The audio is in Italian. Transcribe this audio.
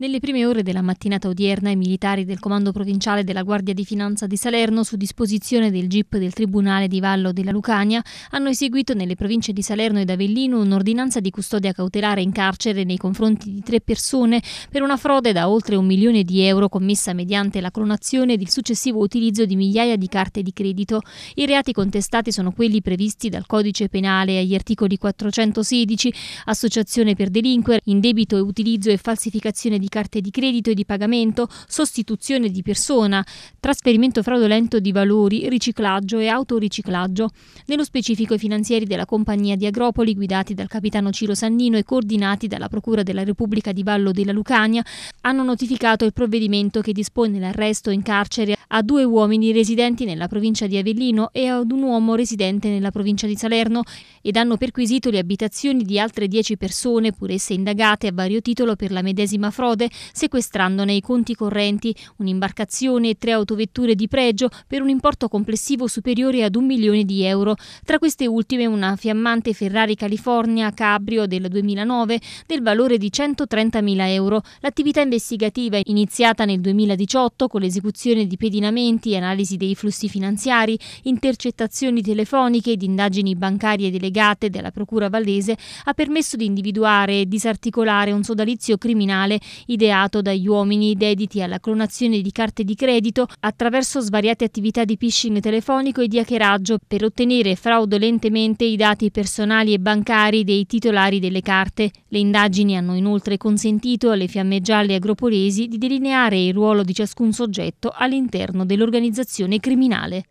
Nelle prime ore della mattinata odierna i militari del Comando Provinciale della Guardia di Finanza di Salerno, su disposizione del GIP del Tribunale di Vallo della Lucania, hanno eseguito nelle province di Salerno ed Avellino un'ordinanza di custodia cautelare in carcere nei confronti di tre persone per una frode da oltre un milione di euro commessa mediante la clonazione ed il successivo utilizzo di migliaia di carte di credito. I reati contestati sono quelli previsti dal Codice Penale agli articoli 416, associazione per delinquere, indebito e utilizzo e falsificazione di carte di credito e di pagamento, sostituzione di persona, trasferimento fraudolento di valori, riciclaggio e autoriciclaggio. Nello specifico i finanzieri della compagnia di Agropoli, guidati dal capitano Ciro Sannino e coordinati dalla Procura della Repubblica di Vallo della Lucania, hanno notificato il provvedimento che dispone l'arresto in carcere a due uomini residenti nella provincia di Avellino e ad un uomo residente nella provincia di Salerno ed hanno perquisito le abitazioni di altre dieci persone, pur esse indagate a vario titolo per la medesima frode frode, sequestrandone i conti correnti, un'imbarcazione e tre autovetture di pregio per un importo complessivo superiore ad un milione di euro. Tra queste ultime una fiammante Ferrari California Cabrio del 2009 del valore di 130.000 euro. L'attività investigativa iniziata nel 2018 con l'esecuzione di pedinamenti analisi dei flussi finanziari, intercettazioni telefoniche ed indagini bancarie delegate della Procura Vallese ha permesso di individuare e disarticolare un sodalizio criminale ideato dagli uomini dediti alla clonazione di carte di credito attraverso svariate attività di phishing telefonico e di hackeraggio per ottenere fraudolentemente i dati personali e bancari dei titolari delle carte. Le indagini hanno inoltre consentito alle fiamme gialle agropolesi di delineare il ruolo di ciascun soggetto all'interno dell'organizzazione criminale.